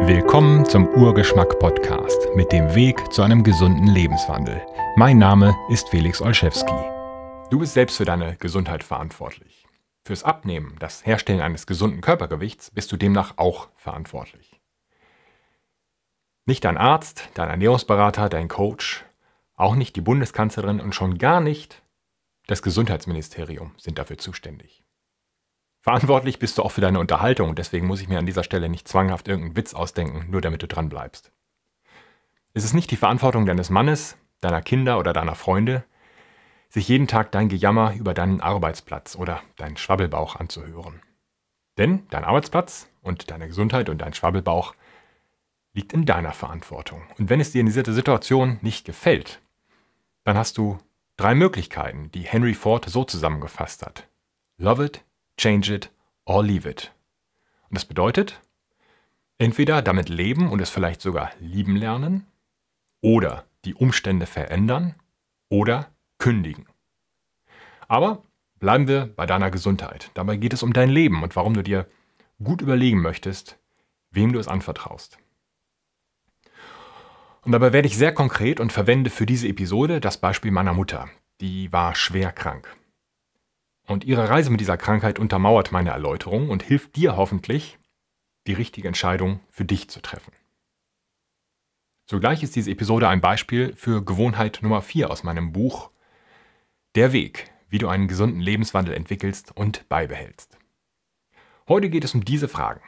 Willkommen zum Urgeschmack Podcast mit dem Weg zu einem gesunden Lebenswandel. Mein Name ist Felix Olszewski. Du bist selbst für deine Gesundheit verantwortlich. Fürs Abnehmen, das Herstellen eines gesunden Körpergewichts, bist du demnach auch verantwortlich. Nicht dein Arzt, dein Ernährungsberater, dein Coach, auch nicht die Bundeskanzlerin und schon gar nicht das Gesundheitsministerium sind dafür zuständig. Verantwortlich bist du auch für deine Unterhaltung, deswegen muss ich mir an dieser Stelle nicht zwanghaft irgendeinen Witz ausdenken, nur damit du dran bleibst. Es ist nicht die Verantwortung deines Mannes, deiner Kinder oder deiner Freunde, sich jeden Tag dein Gejammer über deinen Arbeitsplatz oder deinen Schwabbelbauch anzuhören. Denn dein Arbeitsplatz und deine Gesundheit und dein Schwabbelbauch liegt in deiner Verantwortung. Und wenn es dir in dieser Situation nicht gefällt, dann hast du drei Möglichkeiten, die Henry Ford so zusammengefasst hat. Love it, Change it or leave it. Und das bedeutet, entweder damit leben und es vielleicht sogar lieben lernen oder die Umstände verändern oder kündigen. Aber bleiben wir bei deiner Gesundheit. Dabei geht es um dein Leben und warum du dir gut überlegen möchtest, wem du es anvertraust. Und dabei werde ich sehr konkret und verwende für diese Episode das Beispiel meiner Mutter. Die war schwer krank. Und Ihre Reise mit dieser Krankheit untermauert meine Erläuterung und hilft dir hoffentlich, die richtige Entscheidung für dich zu treffen. Zugleich ist diese Episode ein Beispiel für Gewohnheit Nummer 4 aus meinem Buch Der Weg, wie du einen gesunden Lebenswandel entwickelst und beibehältst. Heute geht es um diese Fragen.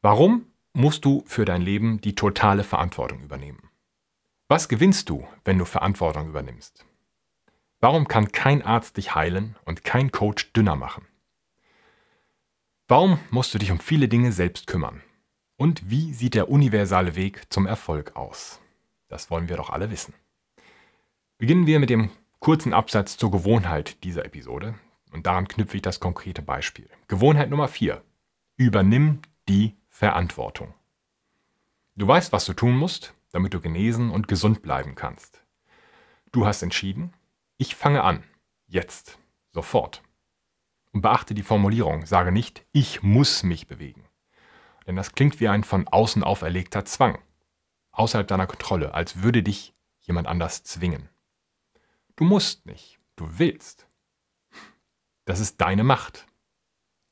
Warum musst du für dein Leben die totale Verantwortung übernehmen? Was gewinnst du, wenn du Verantwortung übernimmst? Warum kann kein Arzt dich heilen und kein Coach dünner machen? Warum musst du dich um viele Dinge selbst kümmern? Und wie sieht der universale Weg zum Erfolg aus? Das wollen wir doch alle wissen. Beginnen wir mit dem kurzen Absatz zur Gewohnheit dieser Episode und daran knüpfe ich das konkrete Beispiel. Gewohnheit Nummer 4. Übernimm die Verantwortung. Du weißt, was du tun musst, damit du genesen und gesund bleiben kannst. Du hast entschieden, ich fange an. Jetzt. Sofort. Und beachte die Formulierung. Sage nicht, ich muss mich bewegen. Denn das klingt wie ein von außen auferlegter Zwang. Außerhalb deiner Kontrolle, als würde dich jemand anders zwingen. Du musst nicht. Du willst. Das ist deine Macht.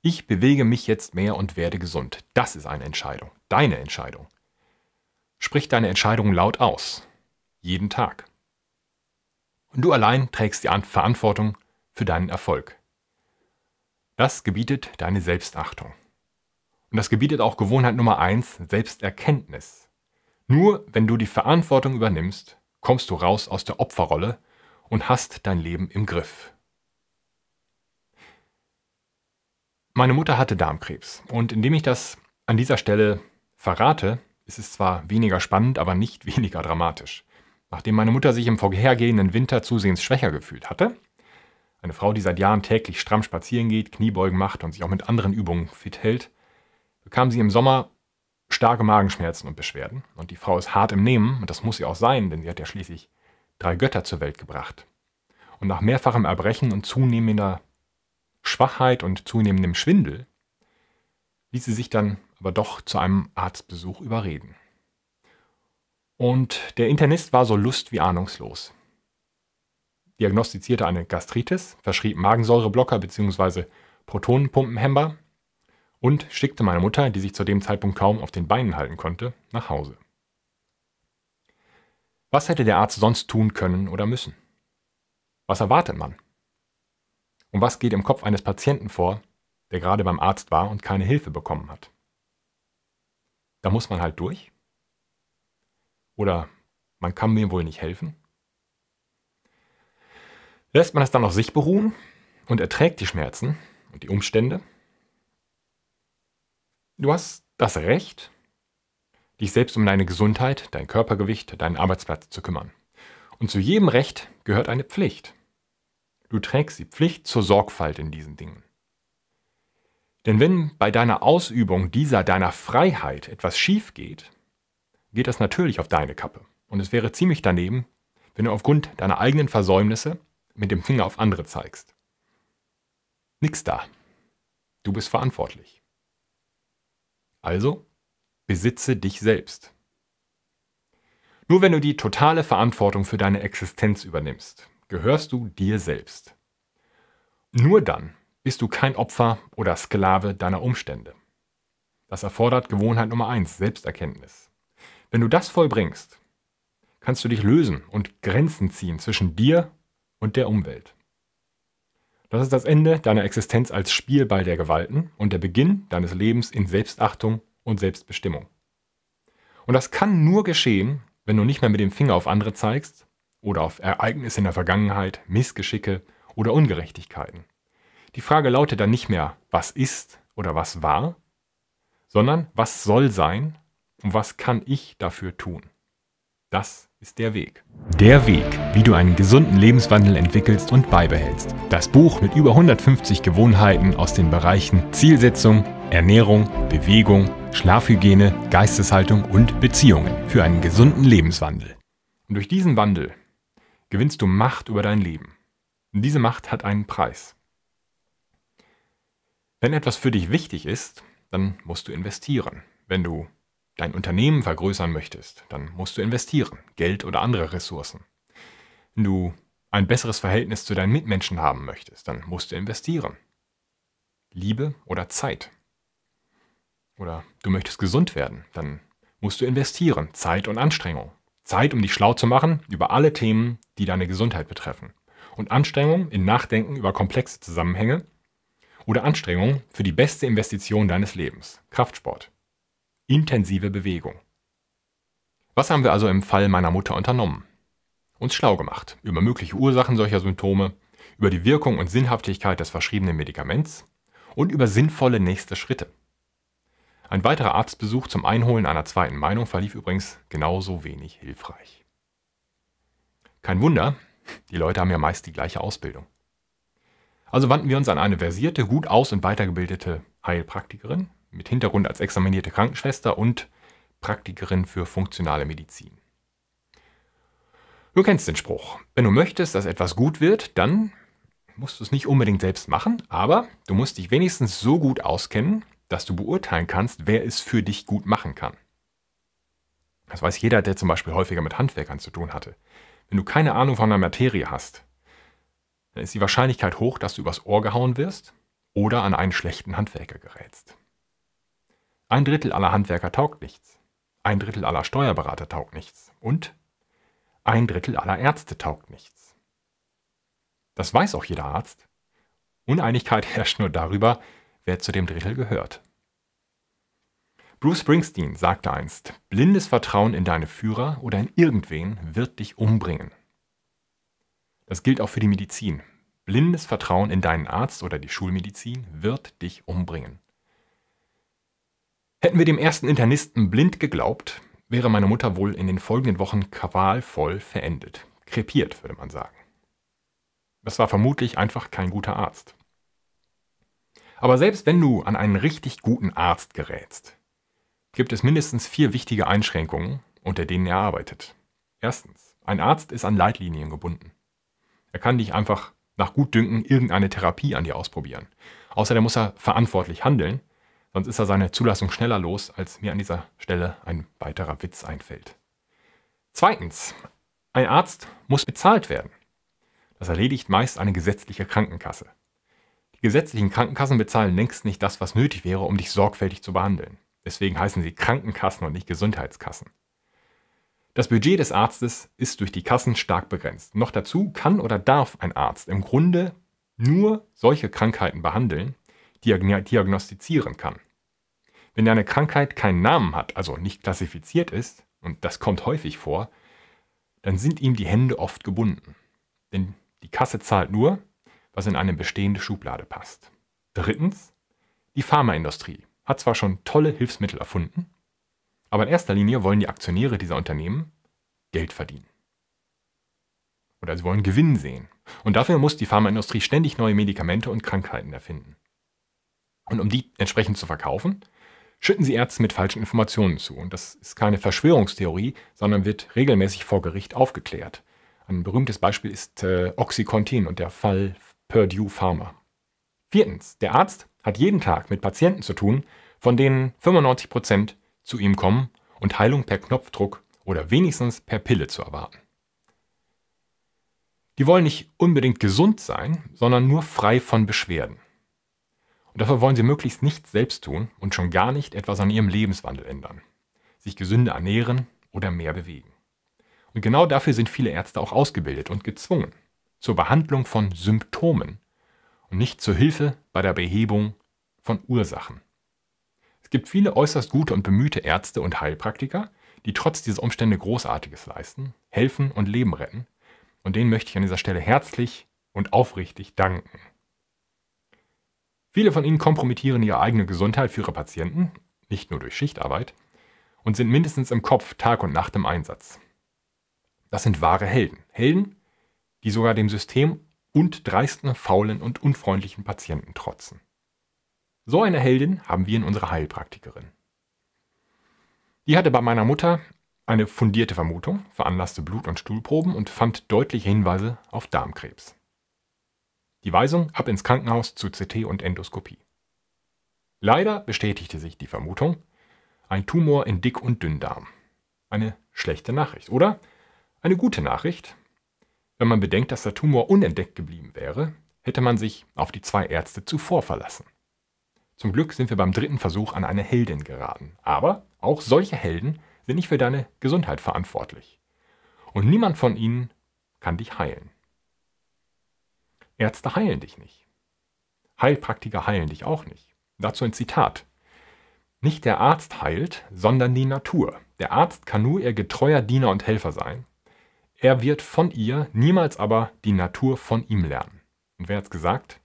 Ich bewege mich jetzt mehr und werde gesund. Das ist eine Entscheidung. Deine Entscheidung. Sprich deine Entscheidung laut aus. Jeden Tag und du allein trägst die Verantwortung für deinen Erfolg. Das gebietet deine Selbstachtung. Und das gebietet auch Gewohnheit Nummer eins: Selbsterkenntnis. Nur wenn du die Verantwortung übernimmst, kommst du raus aus der Opferrolle und hast dein Leben im Griff. Meine Mutter hatte Darmkrebs und indem ich das an dieser Stelle verrate, ist es zwar weniger spannend, aber nicht weniger dramatisch. Nachdem meine Mutter sich im vorhergehenden Winter zusehends schwächer gefühlt hatte, eine Frau, die seit Jahren täglich stramm spazieren geht, Kniebeugen macht und sich auch mit anderen Übungen fit hält, bekam sie im Sommer starke Magenschmerzen und Beschwerden. Und die Frau ist hart im Nehmen, und das muss sie auch sein, denn sie hat ja schließlich drei Götter zur Welt gebracht. Und nach mehrfachem Erbrechen und zunehmender Schwachheit und zunehmendem Schwindel ließ sie sich dann aber doch zu einem Arztbesuch überreden. Und der Internist war so lust wie ahnungslos. Diagnostizierte eine Gastritis, verschrieb Magensäureblocker bzw. Protonenpumpenhemmer und schickte meine Mutter, die sich zu dem Zeitpunkt kaum auf den Beinen halten konnte, nach Hause. Was hätte der Arzt sonst tun können oder müssen? Was erwartet man? Und was geht im Kopf eines Patienten vor, der gerade beim Arzt war und keine Hilfe bekommen hat? Da muss man halt durch oder man kann mir wohl nicht helfen? Lässt man es dann auf sich beruhen und erträgt die Schmerzen und die Umstände? Du hast das Recht, dich selbst um deine Gesundheit, dein Körpergewicht, deinen Arbeitsplatz zu kümmern. Und zu jedem Recht gehört eine Pflicht. Du trägst die Pflicht zur Sorgfalt in diesen Dingen. Denn wenn bei deiner Ausübung dieser deiner Freiheit etwas schief geht, geht das natürlich auf deine Kappe. Und es wäre ziemlich daneben, wenn du aufgrund deiner eigenen Versäumnisse mit dem Finger auf andere zeigst. Nix da. Du bist verantwortlich. Also, besitze dich selbst. Nur wenn du die totale Verantwortung für deine Existenz übernimmst, gehörst du dir selbst. Nur dann bist du kein Opfer oder Sklave deiner Umstände. Das erfordert Gewohnheit Nummer eins: Selbsterkenntnis. Wenn du das vollbringst, kannst du dich lösen und Grenzen ziehen zwischen dir und der Umwelt. Das ist das Ende deiner Existenz als Spielball der Gewalten und der Beginn deines Lebens in Selbstachtung und Selbstbestimmung. Und das kann nur geschehen, wenn du nicht mehr mit dem Finger auf andere zeigst oder auf Ereignisse in der Vergangenheit, Missgeschicke oder Ungerechtigkeiten. Die Frage lautet dann nicht mehr, was ist oder was war, sondern was soll sein und was kann ich dafür tun? Das ist der Weg. Der Weg, wie du einen gesunden Lebenswandel entwickelst und beibehältst. Das Buch mit über 150 Gewohnheiten aus den Bereichen Zielsetzung, Ernährung, Bewegung, Schlafhygiene, Geisteshaltung und Beziehungen für einen gesunden Lebenswandel. Und durch diesen Wandel gewinnst du Macht über dein Leben. Und diese Macht hat einen Preis. Wenn etwas für dich wichtig ist, dann musst du investieren. Wenn du dein Unternehmen vergrößern möchtest, dann musst du investieren, Geld oder andere Ressourcen. Wenn du ein besseres Verhältnis zu deinen Mitmenschen haben möchtest, dann musst du investieren. Liebe oder Zeit. Oder du möchtest gesund werden, dann musst du investieren, Zeit und Anstrengung. Zeit, um dich schlau zu machen über alle Themen, die deine Gesundheit betreffen. Und Anstrengung in Nachdenken über komplexe Zusammenhänge oder Anstrengung für die beste Investition deines Lebens, Kraftsport intensive Bewegung. Was haben wir also im Fall meiner Mutter unternommen? Uns schlau gemacht über mögliche Ursachen solcher Symptome, über die Wirkung und Sinnhaftigkeit des verschriebenen Medikaments und über sinnvolle nächste Schritte. Ein weiterer Arztbesuch zum Einholen einer zweiten Meinung verlief übrigens genauso wenig hilfreich. Kein Wunder, die Leute haben ja meist die gleiche Ausbildung. Also wandten wir uns an eine versierte, gut aus- und weitergebildete Heilpraktikerin, mit Hintergrund als examinierte Krankenschwester und Praktikerin für funktionale Medizin. Du kennst den Spruch. Wenn du möchtest, dass etwas gut wird, dann musst du es nicht unbedingt selbst machen, aber du musst dich wenigstens so gut auskennen, dass du beurteilen kannst, wer es für dich gut machen kann. Das weiß jeder, der zum Beispiel häufiger mit Handwerkern zu tun hatte. Wenn du keine Ahnung von der Materie hast, dann ist die Wahrscheinlichkeit hoch, dass du übers Ohr gehauen wirst oder an einen schlechten Handwerker gerätst. Ein Drittel aller Handwerker taugt nichts. Ein Drittel aller Steuerberater taugt nichts. Und ein Drittel aller Ärzte taugt nichts. Das weiß auch jeder Arzt. Uneinigkeit herrscht nur darüber, wer zu dem Drittel gehört. Bruce Springsteen sagte einst, blindes Vertrauen in deine Führer oder in irgendwen wird dich umbringen. Das gilt auch für die Medizin. Blindes Vertrauen in deinen Arzt oder die Schulmedizin wird dich umbringen. Hätten wir dem ersten Internisten blind geglaubt, wäre meine Mutter wohl in den folgenden Wochen qualvoll verendet. Krepiert, würde man sagen. Das war vermutlich einfach kein guter Arzt. Aber selbst wenn du an einen richtig guten Arzt gerätst, gibt es mindestens vier wichtige Einschränkungen, unter denen er arbeitet. Erstens, ein Arzt ist an Leitlinien gebunden. Er kann dich einfach nach Gutdünken irgendeine Therapie an dir ausprobieren. Außerdem muss er verantwortlich handeln sonst ist er seine Zulassung schneller los, als mir an dieser Stelle ein weiterer Witz einfällt. Zweitens, ein Arzt muss bezahlt werden. Das erledigt meist eine gesetzliche Krankenkasse. Die gesetzlichen Krankenkassen bezahlen längst nicht das, was nötig wäre, um dich sorgfältig zu behandeln. Deswegen heißen sie Krankenkassen und nicht Gesundheitskassen. Das Budget des Arztes ist durch die Kassen stark begrenzt. Noch dazu kann oder darf ein Arzt im Grunde nur solche Krankheiten behandeln, diagnostizieren kann. Wenn eine Krankheit keinen Namen hat, also nicht klassifiziert ist, und das kommt häufig vor, dann sind ihm die Hände oft gebunden. Denn die Kasse zahlt nur, was in eine bestehende Schublade passt. Drittens, die Pharmaindustrie hat zwar schon tolle Hilfsmittel erfunden, aber in erster Linie wollen die Aktionäre dieser Unternehmen Geld verdienen. Oder sie wollen Gewinn sehen. Und dafür muss die Pharmaindustrie ständig neue Medikamente und Krankheiten erfinden. Und um die entsprechend zu verkaufen, schütten sie Ärzte mit falschen Informationen zu. Und das ist keine Verschwörungstheorie, sondern wird regelmäßig vor Gericht aufgeklärt. Ein berühmtes Beispiel ist äh, Oxycontin und der Fall Purdue Pharma. Viertens, der Arzt hat jeden Tag mit Patienten zu tun, von denen 95% Prozent zu ihm kommen und Heilung per Knopfdruck oder wenigstens per Pille zu erwarten. Die wollen nicht unbedingt gesund sein, sondern nur frei von Beschwerden. Und dafür wollen sie möglichst nichts selbst tun und schon gar nicht etwas an ihrem Lebenswandel ändern, sich gesünder ernähren oder mehr bewegen. Und genau dafür sind viele Ärzte auch ausgebildet und gezwungen, zur Behandlung von Symptomen und nicht zur Hilfe bei der Behebung von Ursachen. Es gibt viele äußerst gute und bemühte Ärzte und Heilpraktiker, die trotz dieser Umstände Großartiges leisten, helfen und Leben retten, und denen möchte ich an dieser Stelle herzlich und aufrichtig danken. Viele von ihnen kompromittieren ihre eigene Gesundheit für ihre Patienten, nicht nur durch Schichtarbeit, und sind mindestens im Kopf Tag und Nacht im Einsatz. Das sind wahre Helden. Helden, die sogar dem System und dreisten, faulen und unfreundlichen Patienten trotzen. So eine Heldin haben wir in unserer Heilpraktikerin. Die hatte bei meiner Mutter eine fundierte Vermutung, veranlasste Blut- und Stuhlproben und fand deutliche Hinweise auf Darmkrebs. Die Weisung ab ins Krankenhaus zu CT und Endoskopie. Leider bestätigte sich die Vermutung, ein Tumor in Dick- und Dünndarm. Eine schlechte Nachricht, oder? Eine gute Nachricht. Wenn man bedenkt, dass der Tumor unentdeckt geblieben wäre, hätte man sich auf die zwei Ärzte zuvor verlassen. Zum Glück sind wir beim dritten Versuch an eine Heldin geraten. Aber auch solche Helden sind nicht für deine Gesundheit verantwortlich. Und niemand von ihnen kann dich heilen. Ärzte heilen dich nicht. Heilpraktiker heilen dich auch nicht. Dazu ein Zitat. Nicht der Arzt heilt, sondern die Natur. Der Arzt kann nur ihr getreuer Diener und Helfer sein. Er wird von ihr, niemals aber die Natur von ihm lernen. Und wer hat's gesagt?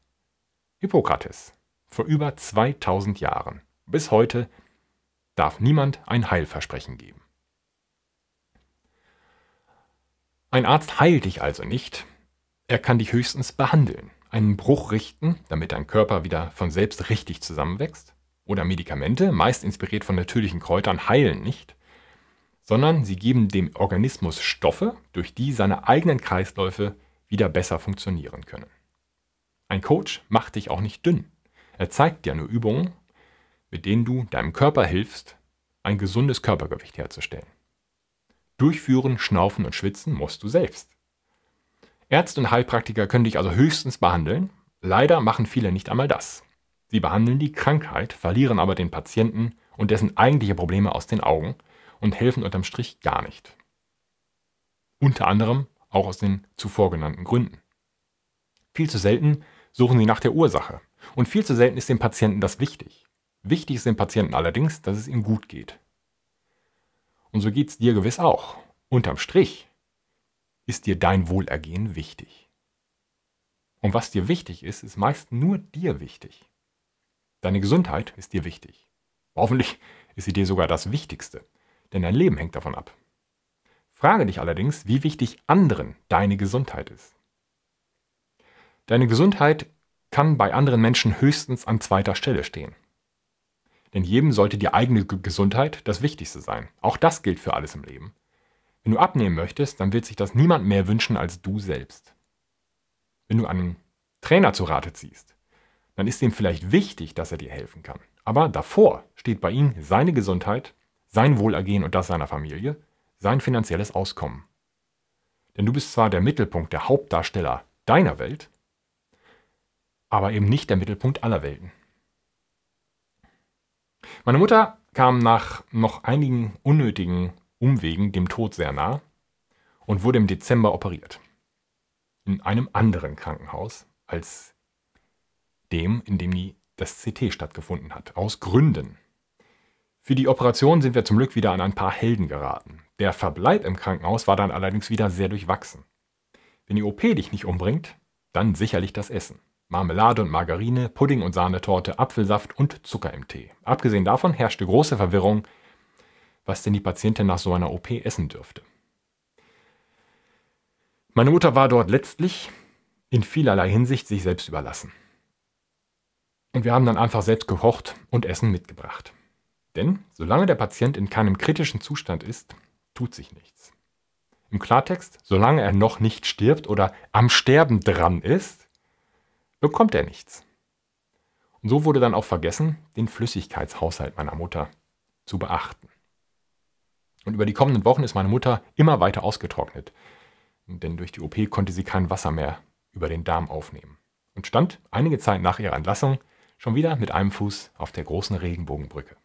Hippokrates. Vor über 2000 Jahren. Bis heute darf niemand ein Heilversprechen geben. Ein Arzt heilt dich also nicht, er kann dich höchstens behandeln, einen Bruch richten, damit dein Körper wieder von selbst richtig zusammenwächst. Oder Medikamente, meist inspiriert von natürlichen Kräutern, heilen nicht, sondern sie geben dem Organismus Stoffe, durch die seine eigenen Kreisläufe wieder besser funktionieren können. Ein Coach macht dich auch nicht dünn. Er zeigt dir nur Übungen, mit denen du deinem Körper hilfst, ein gesundes Körpergewicht herzustellen. Durchführen, schnaufen und schwitzen musst du selbst. Ärzte und Heilpraktiker können dich also höchstens behandeln. Leider machen viele nicht einmal das. Sie behandeln die Krankheit, verlieren aber den Patienten und dessen eigentliche Probleme aus den Augen und helfen unterm Strich gar nicht. Unter anderem auch aus den zuvor genannten Gründen. Viel zu selten suchen sie nach der Ursache und viel zu selten ist dem Patienten das wichtig. Wichtig ist dem Patienten allerdings, dass es ihm gut geht. Und so geht es dir gewiss auch. Unterm Strich ist dir dein Wohlergehen wichtig. Und was dir wichtig ist, ist meist nur dir wichtig. Deine Gesundheit ist dir wichtig. Hoffentlich ist sie dir sogar das Wichtigste, denn dein Leben hängt davon ab. Frage dich allerdings, wie wichtig anderen deine Gesundheit ist. Deine Gesundheit kann bei anderen Menschen höchstens an zweiter Stelle stehen. Denn jedem sollte die eigene Gesundheit das Wichtigste sein. Auch das gilt für alles im Leben. Wenn du abnehmen möchtest, dann wird sich das niemand mehr wünschen als du selbst. Wenn du einen Trainer zu Rate ziehst, dann ist ihm vielleicht wichtig, dass er dir helfen kann. Aber davor steht bei ihm seine Gesundheit, sein Wohlergehen und das seiner Familie, sein finanzielles Auskommen. Denn du bist zwar der Mittelpunkt, der Hauptdarsteller deiner Welt, aber eben nicht der Mittelpunkt aller Welten. Meine Mutter kam nach noch einigen unnötigen Umwegen dem Tod sehr nah und wurde im Dezember operiert. In einem anderen Krankenhaus als dem, in dem die, das CT stattgefunden hat. Aus Gründen. Für die Operation sind wir zum Glück wieder an ein paar Helden geraten. Der Verbleib im Krankenhaus war dann allerdings wieder sehr durchwachsen. Wenn die OP dich nicht umbringt, dann sicherlich das Essen. Marmelade und Margarine, Pudding und Sahnetorte, Apfelsaft und Zucker im Tee. Abgesehen davon herrschte große Verwirrung was denn die Patientin nach so einer OP essen dürfte. Meine Mutter war dort letztlich in vielerlei Hinsicht sich selbst überlassen. Und wir haben dann einfach selbst gekocht und Essen mitgebracht. Denn solange der Patient in keinem kritischen Zustand ist, tut sich nichts. Im Klartext, solange er noch nicht stirbt oder am Sterben dran ist, bekommt er nichts. Und so wurde dann auch vergessen, den Flüssigkeitshaushalt meiner Mutter zu beachten. Und über die kommenden Wochen ist meine Mutter immer weiter ausgetrocknet, denn durch die OP konnte sie kein Wasser mehr über den Darm aufnehmen und stand einige Zeit nach ihrer Entlassung schon wieder mit einem Fuß auf der großen Regenbogenbrücke.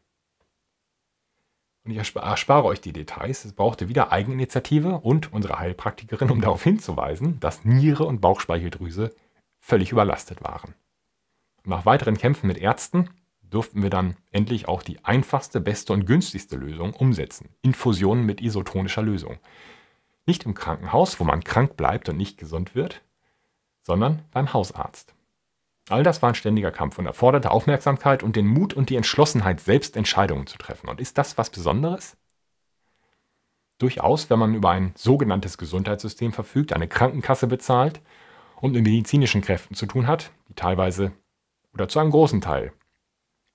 Und ich erspare euch die Details. Es brauchte wieder Eigeninitiative und unsere Heilpraktikerin, um darauf hinzuweisen, dass Niere und Bauchspeicheldrüse völlig überlastet waren. Nach weiteren Kämpfen mit Ärzten durften wir dann endlich auch die einfachste, beste und günstigste Lösung umsetzen. Infusionen mit isotonischer Lösung. Nicht im Krankenhaus, wo man krank bleibt und nicht gesund wird, sondern beim Hausarzt. All das war ein ständiger Kampf und erforderte Aufmerksamkeit und den Mut und die Entschlossenheit, selbst Entscheidungen zu treffen. Und ist das was Besonderes? Durchaus, wenn man über ein sogenanntes Gesundheitssystem verfügt, eine Krankenkasse bezahlt und mit medizinischen Kräften zu tun hat, die teilweise oder zu einem großen Teil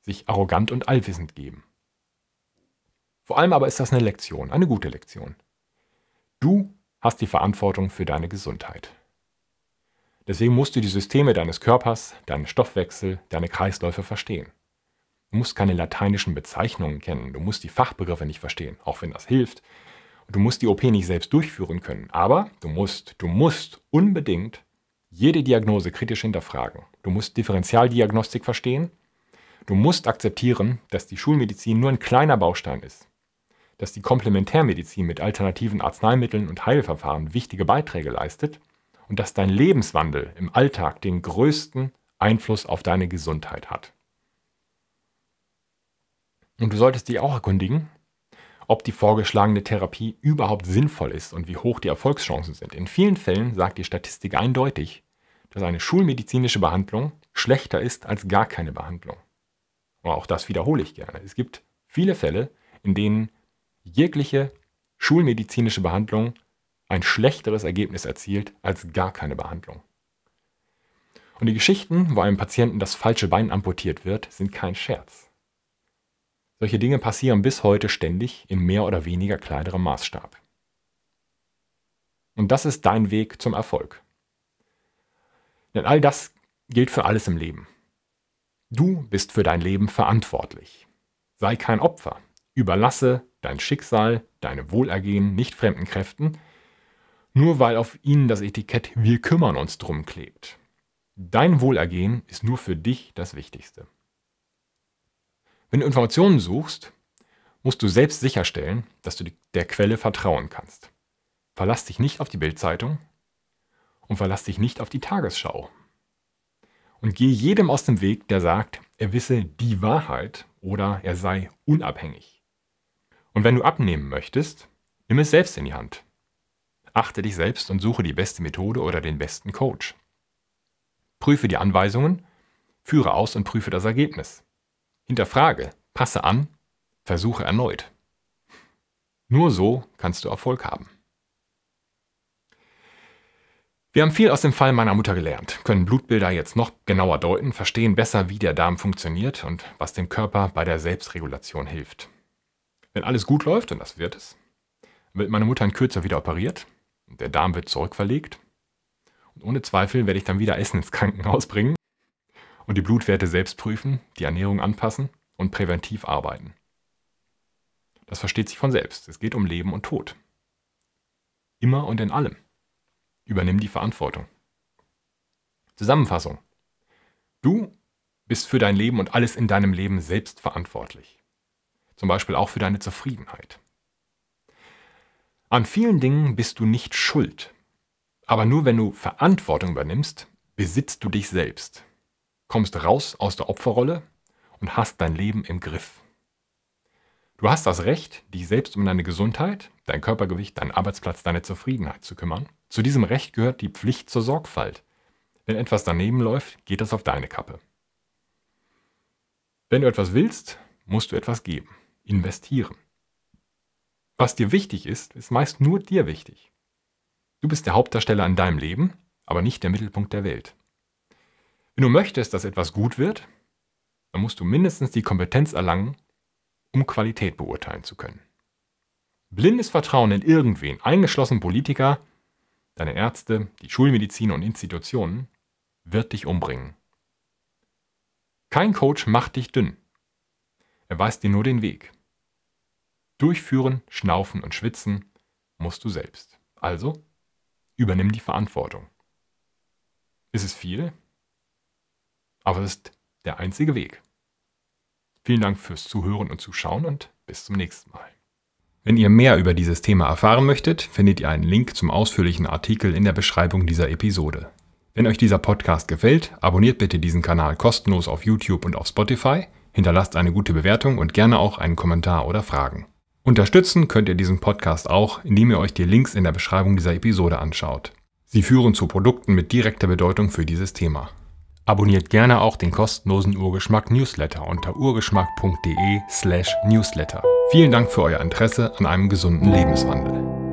sich arrogant und allwissend geben. Vor allem aber ist das eine Lektion, eine gute Lektion. Du hast die Verantwortung für deine Gesundheit. Deswegen musst du die Systeme deines Körpers, deinen Stoffwechsel, deine Kreisläufe verstehen. Du musst keine lateinischen Bezeichnungen kennen, du musst die Fachbegriffe nicht verstehen, auch wenn das hilft. Du musst die OP nicht selbst durchführen können, aber du musst, du musst unbedingt jede Diagnose kritisch hinterfragen. Du musst Differentialdiagnostik verstehen, Du musst akzeptieren, dass die Schulmedizin nur ein kleiner Baustein ist, dass die Komplementärmedizin mit alternativen Arzneimitteln und Heilverfahren wichtige Beiträge leistet und dass dein Lebenswandel im Alltag den größten Einfluss auf deine Gesundheit hat. Und du solltest dich auch erkundigen, ob die vorgeschlagene Therapie überhaupt sinnvoll ist und wie hoch die Erfolgschancen sind. In vielen Fällen sagt die Statistik eindeutig, dass eine schulmedizinische Behandlung schlechter ist als gar keine Behandlung und auch das wiederhole ich gerne, es gibt viele Fälle, in denen jegliche schulmedizinische Behandlung ein schlechteres Ergebnis erzielt als gar keine Behandlung. Und die Geschichten, wo einem Patienten das falsche Bein amputiert wird, sind kein Scherz. Solche Dinge passieren bis heute ständig in mehr oder weniger kleinerem Maßstab. Und das ist dein Weg zum Erfolg. Denn all das gilt für alles im Leben. Du bist für dein Leben verantwortlich. Sei kein Opfer. Überlasse dein Schicksal, deine Wohlergehen nicht fremden Kräften, nur weil auf ihnen das Etikett Wir kümmern uns drum klebt. Dein Wohlergehen ist nur für dich das Wichtigste. Wenn du Informationen suchst, musst du selbst sicherstellen, dass du der Quelle vertrauen kannst. Verlass dich nicht auf die Bildzeitung und verlass dich nicht auf die Tagesschau und gehe jedem aus dem Weg, der sagt, er wisse die Wahrheit oder er sei unabhängig. Und wenn du abnehmen möchtest, nimm es selbst in die Hand. Achte dich selbst und suche die beste Methode oder den besten Coach. Prüfe die Anweisungen, führe aus und prüfe das Ergebnis. Hinterfrage, passe an, versuche erneut. Nur so kannst du Erfolg haben. Wir haben viel aus dem Fall meiner Mutter gelernt, können Blutbilder jetzt noch genauer deuten, verstehen besser, wie der Darm funktioniert und was dem Körper bei der Selbstregulation hilft. Wenn alles gut läuft, und das wird es, wird meine Mutter in Kürze wieder operiert, und der Darm wird zurückverlegt und ohne Zweifel werde ich dann wieder Essen ins Krankenhaus bringen und die Blutwerte selbst prüfen, die Ernährung anpassen und präventiv arbeiten. Das versteht sich von selbst. Es geht um Leben und Tod. Immer und in allem. Übernimm die Verantwortung. Zusammenfassung. Du bist für dein Leben und alles in deinem Leben selbst verantwortlich. Zum Beispiel auch für deine Zufriedenheit. An vielen Dingen bist du nicht schuld. Aber nur wenn du Verantwortung übernimmst, besitzt du dich selbst. Kommst raus aus der Opferrolle und hast dein Leben im Griff. Du hast das Recht, dich selbst um deine Gesundheit, dein Körpergewicht, deinen Arbeitsplatz, deine Zufriedenheit zu kümmern zu diesem Recht gehört die Pflicht zur Sorgfalt. Wenn etwas daneben läuft, geht das auf deine Kappe. Wenn du etwas willst, musst du etwas geben, investieren. Was dir wichtig ist, ist meist nur dir wichtig. Du bist der Hauptdarsteller in deinem Leben, aber nicht der Mittelpunkt der Welt. Wenn du möchtest, dass etwas gut wird, dann musst du mindestens die Kompetenz erlangen, um Qualität beurteilen zu können. Blindes Vertrauen in irgendwen, eingeschlossen Politiker, deine Ärzte, die Schulmedizin und Institutionen, wird dich umbringen. Kein Coach macht dich dünn. Er weist dir nur den Weg. Durchführen, schnaufen und schwitzen musst du selbst. Also übernimm die Verantwortung. Ist Es viel, aber es ist der einzige Weg. Vielen Dank fürs Zuhören und Zuschauen und bis zum nächsten Mal. Wenn ihr mehr über dieses Thema erfahren möchtet, findet ihr einen Link zum ausführlichen Artikel in der Beschreibung dieser Episode. Wenn euch dieser Podcast gefällt, abonniert bitte diesen Kanal kostenlos auf YouTube und auf Spotify, hinterlasst eine gute Bewertung und gerne auch einen Kommentar oder Fragen. Unterstützen könnt ihr diesen Podcast auch, indem ihr euch die Links in der Beschreibung dieser Episode anschaut. Sie führen zu Produkten mit direkter Bedeutung für dieses Thema. Abonniert gerne auch den kostenlosen Urgeschmack Newsletter unter urgeschmack.de/newsletter. slash Vielen Dank für euer Interesse an einem gesunden Lebenswandel.